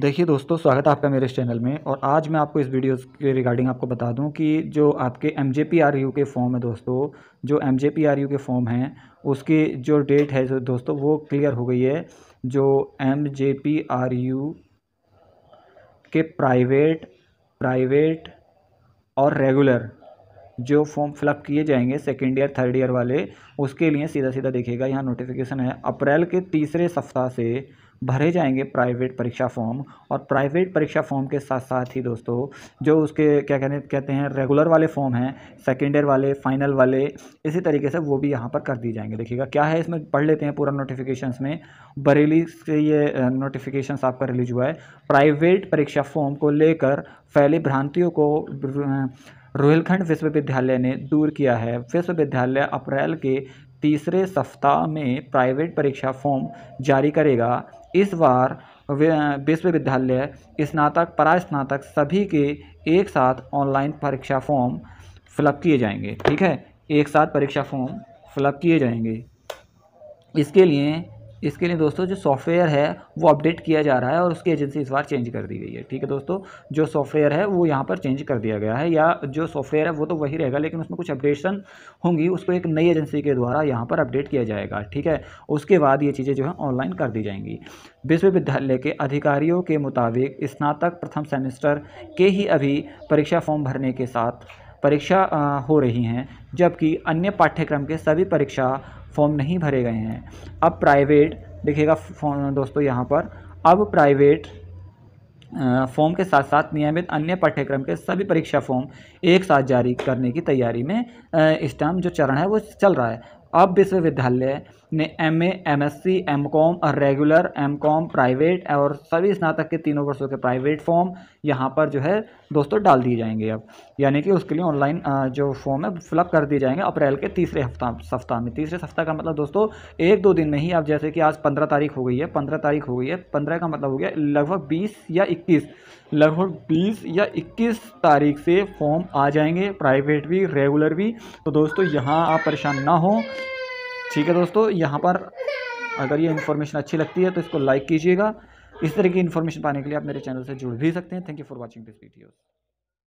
देखिए दोस्तों स्वागत है आपका मेरे इस चैनल में और आज मैं आपको इस वीडियो के रिगार्डिंग आपको बता दूं कि जो आपके M J P R U के फॉर्म है दोस्तों जो M J P R U के फॉर्म हैं उसकी जो डेट है दोस्तों वो क्लियर हो गई है जो M J P R U के प्राइवेट प्राइवेट और रेगुलर जो फॉर्म फिलअप किए जाएंगे सेकेंड ईयर थर्ड ईयर वाले उसके लिए सीधा सीधा देखिएगा यहाँ नोटिफिकेशन है अप्रैल के तीसरे सप्ताह से भरे जाएंगे प्राइवेट परीक्षा फॉर्म और प्राइवेट परीक्षा फॉर्म के साथ साथ ही दोस्तों जो उसके क्या कहने कहते हैं रेगुलर वाले फॉर्म हैं सेकेंड ईयर वाले फाइनल वाले इसी तरीके से वो भी यहाँ पर कर दिए जाएंगे देखिएगा क्या है इसमें पढ़ लेते हैं पूरा नोटिफिकेशन में बरेली से ये नोटिफिकेशन आपका रिलीज हुआ है प्राइवेट परीक्षा फॉर्म को लेकर फैली भ्रांतियों को रोहिलखंड विश्वविद्यालय ने दूर किया है विश्वविद्यालय अप्रैल के तीसरे सप्ताह में प्राइवेट परीक्षा फॉर्म जारी करेगा इस बार विश्वविद्यालय स्नातक परास्नातक सभी के एक साथ ऑनलाइन परीक्षा फॉर्म फिलअप किए जाएंगे ठीक है एक साथ परीक्षा फॉर्म फिलअप किए जाएंगे इसके लिए इसके लिए दोस्तों जो सॉफ्टवेयर है वो अपडेट किया जा रहा है और उसकी एजेंसी इस बार चेंज कर दी गई है ठीक है दोस्तों जो सॉफ्टवेयर है वो यहाँ पर चेंज कर दिया गया है या जो सॉफ्टवेयर है वो तो वही रहेगा लेकिन उसमें कुछ अपडेशन होंगी उसको एक नई एजेंसी के द्वारा यहाँ पर अपडेट किया जाएगा ठीक है उसके बाद ये चीज़ें जो है ऑनलाइन कर दी जाएंगी विश्वविद्यालय के अधिकारियों के मुताबिक स्नातक प्रथम सेमेस्टर के ही अभी परीक्षा फॉर्म भरने के साथ परीक्षा हो रही हैं जबकि अन्य पाठ्यक्रम के सभी परीक्षा फॉर्म नहीं भरे गए हैं अब प्राइवेट देखिएगा दोस्तों यहाँ पर अब प्राइवेट फॉर्म के साथ साथ नियमित अन्य पाठ्यक्रम के सभी परीक्षा फॉर्म एक साथ जारी करने की तैयारी में इस टाइम जो चरण है वो चल रहा है अब विश्वविद्यालय ने M A M S C M com regular M com private और सभी स्नातक के तीनों वर्षों के प्राइवेट फॉर्म यहाँ पर जो है दोस्तों डाल दिए जाएंगे अब यानी कि उसके लिए ऑनलाइन जो फॉर्म है फिलअप कर दिए जाएंगे अप्रैल के तीसरे हफ्ता सप्ताह में तीसरे सप्ताह का मतलब दोस्तों एक दो दिन में ही आप जैसे कि आज पंद्रह तारीख हो गई है पंद्रह तारीख हो गई है पंद्रह का मतलब हो गया लगभग बीस या इक्कीस लगभग बीस या इक्कीस तारीख से फॉर्म आ जाएंगे प्राइवेट भी रेगुलर भी तो दोस्तों यहाँ आप परेशान ना हों ठीक है दोस्तों यहाँ पर अगर ये इन्फॉर्मेशन अच्छी लगती है तो इसको लाइक कीजिएगा इस तरह की इन्फॉर्मेशन पाने के लिए आप मेरे चैनल से जुड़ भी सकते हैं thank you for watching this videos